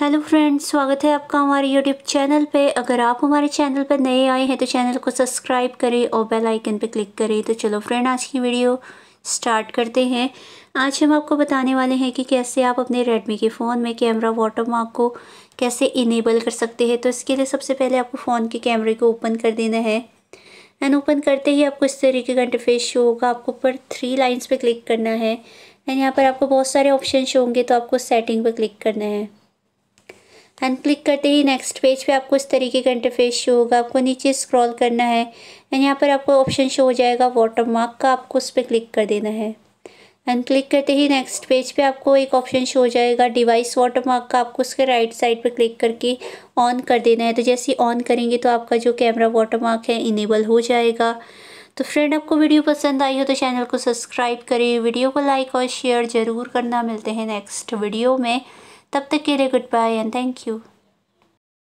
hello friends स्वागत है आपका हमारे यूट्यूब चैनल पे अगर आप हमारे चैनल पर नए आए हैं तो चैनल को सब्सक्राइब करें और बेल आइकन पे क्लिक करें तो चलो फ्रेंड आज की वीडियो स्टार्ट करते हैं आज हम आपको बताने वाले हैं कि कैसे आप अपने रेडमी के फ़ोन में कैमरा वाटर मार्क को कैसे इनेबल कर सकते हैं तो इसके लिए सबसे पहले आपको फ़ोन के कैमरे को ओपन कर देना है एंड ओपन करते ही आपको इस तरीके का इंटरफेस शो होगा आपको ऊपर थ्री लाइन्स पर क्लिक करना है एंड यहाँ पर आपको बहुत सारे ऑप्शन शो होंगे तो आपको सेटिंग पर क्लिक करना है एंड क्लिक करते ही नेक्स्ट पेज पे आपको इस तरीके का इंटरफेस शो होगा आपको नीचे स्क्रॉल करना है एंड यहाँ पर आपको ऑप्शन शो हो जाएगा वाटर मार्क का आपको उस पर क्लिक कर देना है एंड क्लिक करते ही नेक्स्ट पेज पे आपको एक ऑप्शन शो हो जाएगा डिवाइस वाटर मार्क का आपको उसके राइट साइड पर क्लिक करके ऑन कर देना है तो जैसे ऑन करेंगे तो आपका जो कैमरा वाटर मार्क है इनेबल हो जाएगा तो फ्रेंड आपको वीडियो पसंद आई हो तो चैनल को सब्सक्राइब करें वीडियो को लाइक और शेयर ज़रूर करना मिलते हैं नेक्स्ट वीडियो में तब तक के लिए goodbye and thank you